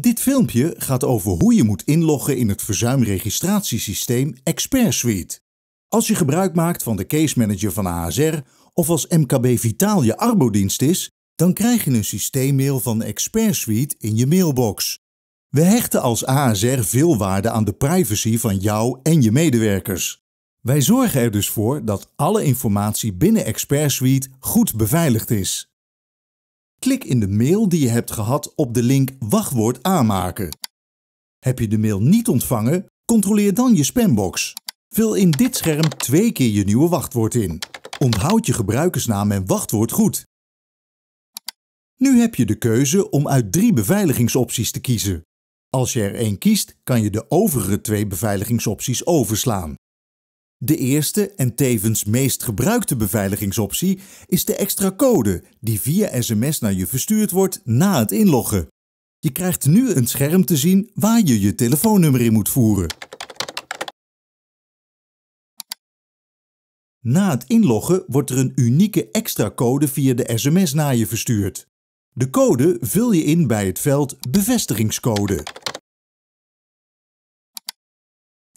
Dit filmpje gaat over hoe je moet inloggen in het verzuimregistratiesysteem Expert Suite. Als je gebruik maakt van de case manager van ASR of als MKB Vitaal je arbodienst is, dan krijg je een systeemmail van Expert Suite in je mailbox. We hechten als ASR veel waarde aan de privacy van jou en je medewerkers. Wij zorgen er dus voor dat alle informatie binnen Expert Suite goed beveiligd is. Klik in de mail die je hebt gehad op de link Wachtwoord aanmaken. Heb je de mail niet ontvangen, controleer dan je spambox. Vul in dit scherm twee keer je nieuwe wachtwoord in. Onthoud je gebruikersnaam en wachtwoord goed. Nu heb je de keuze om uit drie beveiligingsopties te kiezen. Als je er één kiest, kan je de overige twee beveiligingsopties overslaan. De eerste en tevens meest gebruikte beveiligingsoptie is de extra code die via sms naar je verstuurd wordt na het inloggen. Je krijgt nu een scherm te zien waar je je telefoonnummer in moet voeren. Na het inloggen wordt er een unieke extra code via de sms naar je verstuurd. De code vul je in bij het veld bevestigingscode.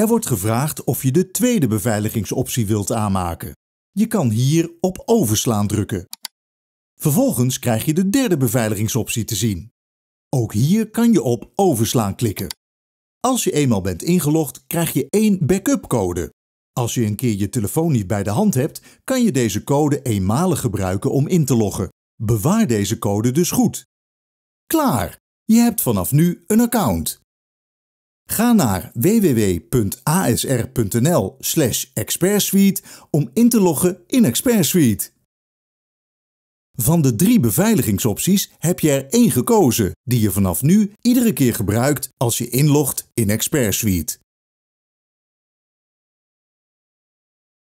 Er wordt gevraagd of je de tweede beveiligingsoptie wilt aanmaken. Je kan hier op overslaan drukken. Vervolgens krijg je de derde beveiligingsoptie te zien. Ook hier kan je op overslaan klikken. Als je eenmaal bent ingelogd, krijg je één backup code. Als je een keer je telefoon niet bij de hand hebt, kan je deze code eenmalig gebruiken om in te loggen. Bewaar deze code dus goed. Klaar! Je hebt vanaf nu een account. Ga naar www.asr.nl slash expertsuite om in te loggen in Expertsuite. Van de drie beveiligingsopties heb je er één gekozen die je vanaf nu iedere keer gebruikt als je inlogt in Expertsuite.